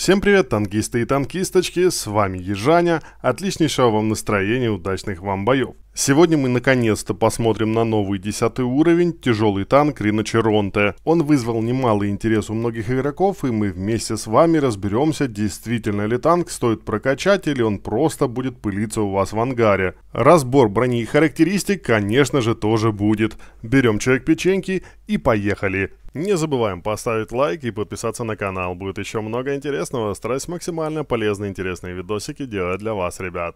Всем привет, танкисты и танкисточки, с вами Ежаня, отличнейшего вам настроения, удачных вам боев. Сегодня мы наконец-то посмотрим на новый 10 уровень, тяжелый танк Рина Черонте. Он вызвал немалый интерес у многих игроков, и мы вместе с вами разберемся, действительно ли танк стоит прокачать, или он просто будет пылиться у вас в ангаре. Разбор брони и характеристик, конечно же, тоже будет. Берем человек печеньки и поехали. Не забываем поставить лайк и подписаться на канал, будет еще много интересного, стараюсь максимально полезные интересные видосики делать для вас, ребят.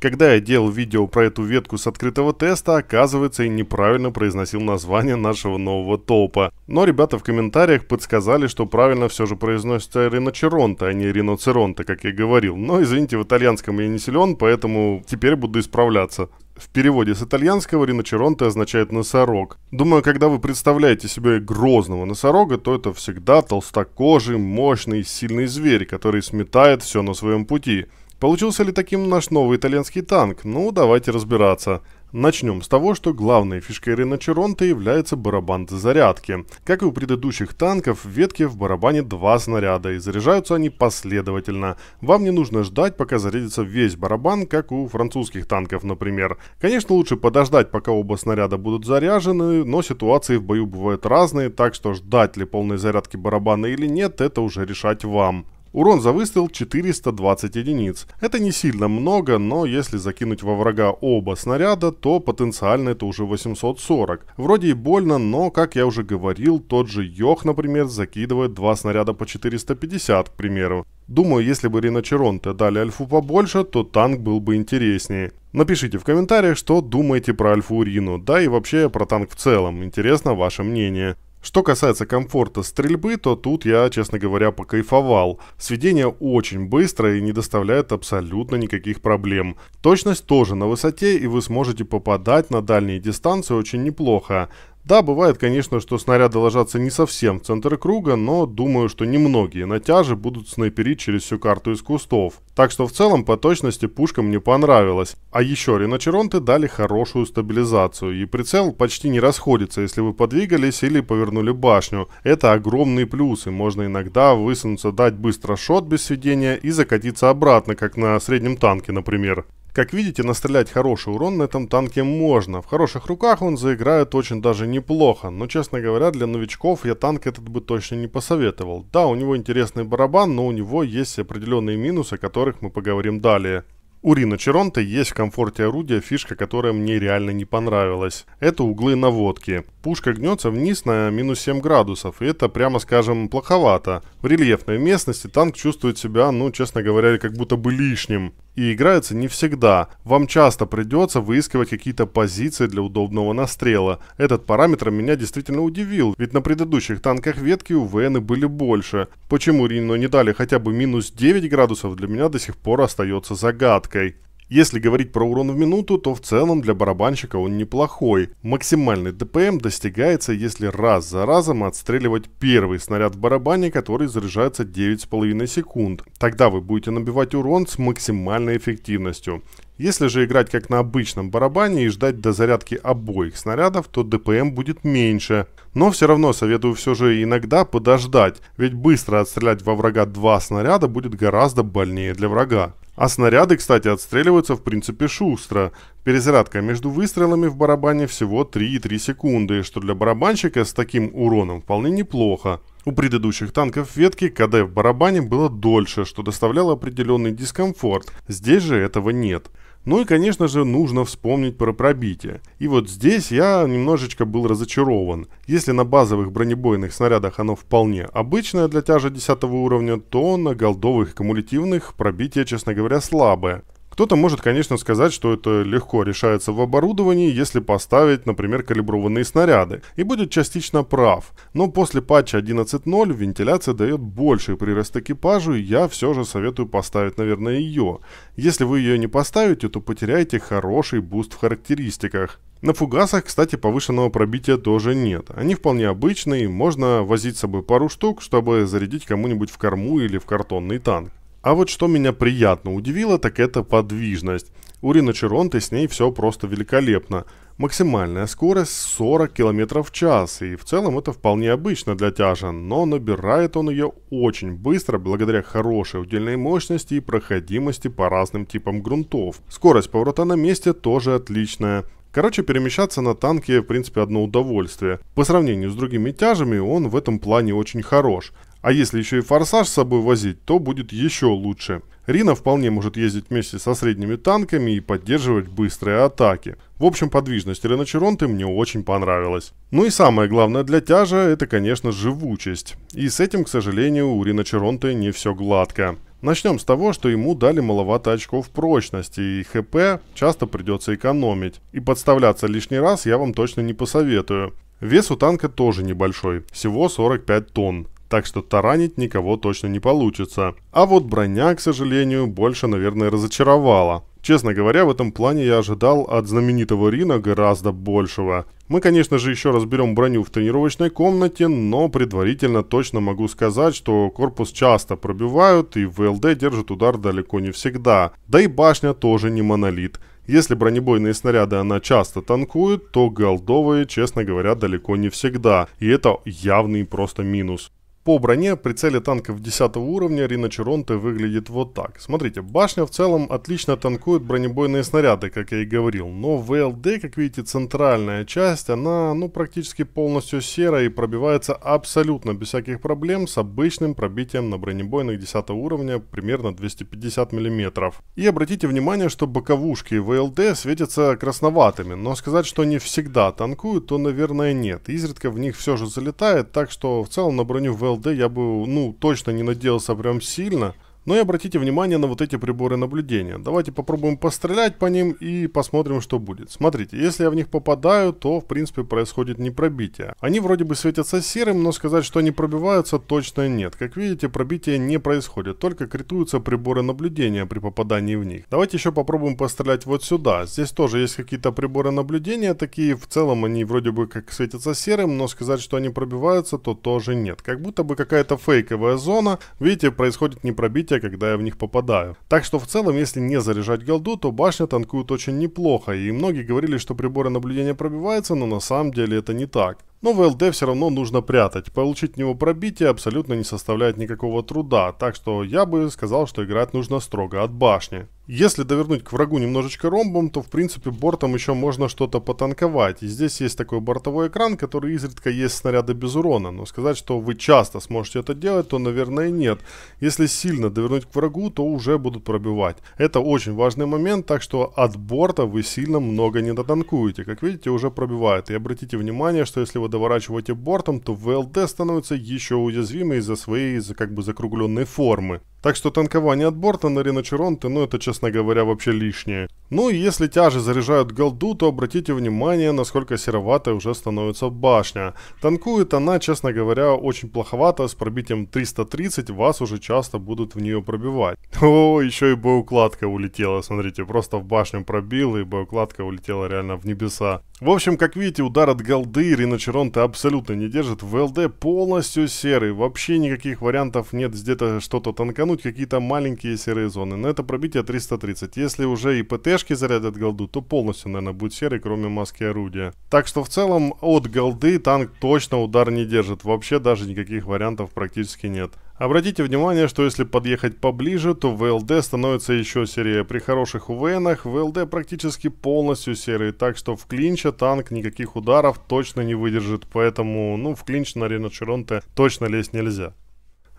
Когда я делал видео про эту ветку с открытого теста, оказывается, и неправильно произносил название нашего нового толпа. Но ребята в комментариях подсказали, что правильно все же произносится риночеронта, а не риноцеронта, как я говорил. Но извините, в итальянском я не силен, поэтому теперь буду исправляться. В переводе с итальянского риночеронте означает «носорог». Думаю, когда вы представляете себе грозного носорога, то это всегда толстокожий, мощный, сильный зверь, который сметает все на своем пути. Получился ли таким наш новый итальянский танк? Ну, давайте разбираться. Начнем с того, что главной фишкой Реночеронта является барабан зарядки. Как и у предыдущих танков, в ветке в барабане два снаряда и заряжаются они последовательно. Вам не нужно ждать, пока зарядится весь барабан, как у французских танков, например. Конечно, лучше подождать, пока оба снаряда будут заряжены, но ситуации в бою бывают разные, так что ждать ли полной зарядки барабана или нет, это уже решать вам. Урон за выстрел 420 единиц. Это не сильно много, но если закинуть во врага оба снаряда, то потенциально это уже 840. Вроде и больно, но, как я уже говорил, тот же Йох, например, закидывает два снаряда по 450, к примеру. Думаю, если бы Риночеронте дали альфу побольше, то танк был бы интереснее. Напишите в комментариях, что думаете про альфу Рину, да и вообще про танк в целом, интересно ваше мнение. Что касается комфорта стрельбы, то тут я, честно говоря, покайфовал. Сведение очень быстро и не доставляет абсолютно никаких проблем. Точность тоже на высоте, и вы сможете попадать на дальние дистанции очень неплохо. Да, бывает, конечно, что снаряды ложатся не совсем в центр круга, но думаю, что немногие натяжи будут снайперить через всю карту из кустов. Так что в целом по точности пушка мне понравилась. А еще риночеронты дали хорошую стабилизацию, и прицел почти не расходится, если вы подвигались или повернули башню. Это огромный плюс, и можно иногда высунуться дать быстро шот без сведения и закатиться обратно, как на среднем танке, например. Как видите, настрелять хороший урон на этом танке можно. В хороших руках он заиграет очень даже неплохо, но, честно говоря, для новичков я танк этот бы точно не посоветовал. Да, у него интересный барабан, но у него есть определенные минусы, о которых мы поговорим далее. У Рина Черонта есть в комфорте орудия фишка, которая мне реально не понравилась. Это углы наводки. Пушка гнется вниз на минус 7 градусов, и это, прямо скажем, плоховато. В рельефной местности танк чувствует себя, ну, честно говоря, как будто бы лишним и играется не всегда. Вам часто придется выискивать какие-то позиции для удобного настрела. Этот параметр меня действительно удивил, ведь на предыдущих танках ветки у ВН были больше. Почему Рино не дали хотя бы минус 9 градусов, для меня до сих пор остается загадкой. Если говорить про урон в минуту, то в целом для барабанщика он неплохой. Максимальный ДПМ достигается, если раз за разом отстреливать первый снаряд в барабане, который заряжается 9,5 секунд. Тогда вы будете набивать урон с максимальной эффективностью. Если же играть как на обычном барабане и ждать до зарядки обоих снарядов, то ДПМ будет меньше. Но все равно советую все же иногда подождать, ведь быстро отстрелять во врага два снаряда будет гораздо больнее для врага. А снаряды, кстати, отстреливаются в принципе шустро. Перезарядка между выстрелами в барабане всего 3,3 секунды, что для барабанщика с таким уроном вполне неплохо. У предыдущих танков ветки КД в барабане было дольше, что доставляло определенный дискомфорт. Здесь же этого нет. Ну и, конечно же, нужно вспомнить про пробитие. И вот здесь я немножечко был разочарован. Если на базовых бронебойных снарядах оно вполне обычное для тяжа 10 уровня, то на голдовых кумулятивных пробитие, честно говоря, слабое. Кто-то может, конечно, сказать, что это легко решается в оборудовании, если поставить, например, калиброванные снаряды, и будет частично прав. Но после патча 11.0 вентиляция дает больший прирост экипажу, и я все же советую поставить, наверное, ее. Если вы ее не поставите, то потеряете хороший буст в характеристиках. На фугасах, кстати, повышенного пробития тоже нет. Они вполне обычные, можно возить с собой пару штук, чтобы зарядить кому-нибудь в корму или в картонный танк. А вот что меня приятно удивило, так это подвижность. У Рина Черонты с ней все просто великолепно. Максимальная скорость 40 км в час, и в целом это вполне обычно для тяжа, но набирает он ее очень быстро благодаря хорошей удельной мощности и проходимости по разным типам грунтов. Скорость поворота на месте тоже отличная. Короче, перемещаться на танке в принципе одно удовольствие. По сравнению с другими тяжами он в этом плане очень хорош. А если еще и форсаж с собой возить, то будет еще лучше. Рина вполне может ездить вместе со средними танками и поддерживать быстрые атаки. В общем, подвижность Реночеронты мне очень понравилась. Ну и самое главное для тяжа – это, конечно, живучесть. И с этим, к сожалению, у Реночеронты не все гладко. Начнем с того, что ему дали маловато очков прочности, и ХП часто придется экономить. И подставляться лишний раз я вам точно не посоветую. Вес у танка тоже небольшой, всего 45 тонн так что таранить никого точно не получится. А вот броня, к сожалению, больше, наверное, разочаровала. Честно говоря, в этом плане я ожидал от знаменитого Рина гораздо большего. Мы, конечно же, еще разберем броню в тренировочной комнате, но предварительно точно могу сказать, что корпус часто пробивают и ВЛД держит удар далеко не всегда. Да и башня тоже не монолит. Если бронебойные снаряды она часто танкует, то голдовые, честно говоря, далеко не всегда. И это явный просто минус. По броне при цели танков 10 уровня Рина Черонте выглядит вот так. Смотрите, башня в целом отлично танкует бронебойные снаряды, как я и говорил, но в ВЛД, как видите, центральная часть, она ну практически полностью серая и пробивается абсолютно без всяких проблем с обычным пробитием на бронебойных 10 уровня примерно 250 мм. И обратите внимание, что боковушки ВЛД светятся красноватыми, но сказать, что они всегда танкуют, то наверное нет. Изредка в них все же залетает, так что в целом на броню ВЛД ЛД я бы, ну, точно не надеялся прям сильно. Ну и обратите внимание на вот эти приборы наблюдения. Давайте попробуем пострелять по ним и посмотрим, что будет. Смотрите, если я в них попадаю, то в принципе происходит непробитие. Они вроде бы светятся серым, но сказать, что они пробиваются, точно нет. Как видите, пробитие не происходит, только критуются приборы наблюдения при попадании в них. Давайте еще попробуем пострелять вот сюда. Здесь тоже есть какие-то приборы наблюдения, такие в целом они вроде бы как светятся серым, но сказать, что они пробиваются, то тоже нет. Как будто бы какая-то фейковая зона. Видите, происходит непробитие те, когда я в них попадаю. Так что в целом, если не заряжать голду, то башня танкует очень неплохо, и многие говорили, что приборы наблюдения пробиваются, но на самом деле это не так. Но ВЛД все равно нужно прятать. Получить в него пробитие абсолютно не составляет никакого труда, так что я бы сказал, что играть нужно строго от башни. Если довернуть к врагу немножечко ромбом, то в принципе бортом еще можно что-то потанковать. И здесь есть такой бортовой экран, который изредка есть снаряды без урона. Но сказать, что вы часто сможете это делать, то наверное нет. Если сильно довернуть к врагу, то уже будут пробивать. Это очень важный момент, так что от борта вы сильно много не дотанкуете. Как видите, уже пробивает. И обратите внимание, что если вы доворачиваете бортом, то ВЛД становится еще уязвимой из-за своей как бы закругленной формы. Так что танкование от борта на Риночеронте, ну это, честно говоря, вообще лишнее. Ну и если тяжи заряжают голду, то обратите внимание, насколько сероватой уже становится башня. Танкует она, честно говоря, очень плоховато, с пробитием 330 вас уже часто будут в нее пробивать. О, еще и боеукладка улетела, смотрите, просто в башню пробил и боеукладка улетела реально в небеса. В общем, как видите, удар от голды Риночеронта абсолютно не держит, ВЛД полностью серый, вообще никаких вариантов нет где-то что-то танкануть поймут какие-то маленькие серые зоны. Но это пробитие 330. Если уже и ПТ-шки зарядят голду, то полностью, наверное, будет серый, кроме маски орудия. Так что в целом от голды танк точно удар не держит. Вообще даже никаких вариантов практически нет. Обратите внимание, что если подъехать поближе, то ВЛД становится еще серее. При хороших УВНах ВЛД практически полностью серый, так что в клинче танк никаких ударов точно не выдержит, поэтому ну в клинч на Рено Черонте точно лезть нельзя.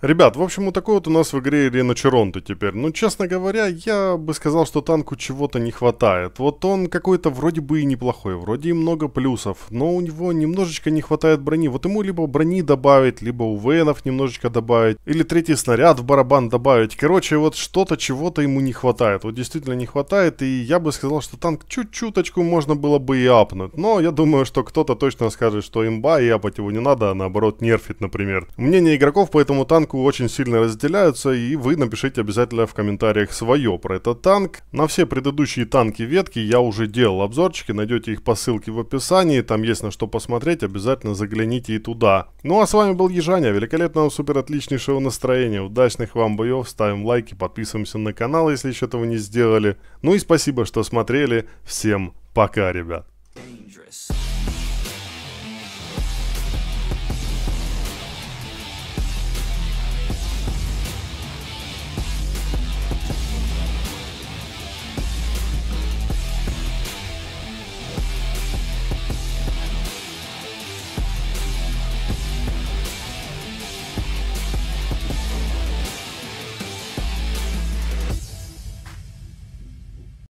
Ребят, в общем, вот такой вот у нас в игре Ирина Черонта теперь. Ну, честно говоря, я бы сказал, что танку чего-то не хватает. Вот он какой-то вроде бы и неплохой, вроде и много плюсов, но у него немножечко не хватает брони. Вот ему либо брони добавить, либо УВНов немножечко добавить, или третий снаряд в барабан добавить. Короче, вот что-то, чего-то ему не хватает. Вот действительно не хватает, и я бы сказал, что танк чуть-чуточку можно было бы и апнуть. Но я думаю, что кто-то точно скажет, что имба, и апать его не надо, а наоборот нерфит, например. Мнение игроков по этому танку танку очень сильно разделяются, и вы напишите обязательно в комментариях свое про этот танк. На все предыдущие танки ветки я уже делал обзорчики, найдете их по ссылке в описании, там есть на что посмотреть, обязательно загляните и туда. Ну а с вами был Ежаня, великолепного, супер отличнейшего настроения, удачных вам боев, ставим лайки, подписываемся на канал, если еще этого не сделали. Ну и спасибо, что смотрели, всем пока, ребят.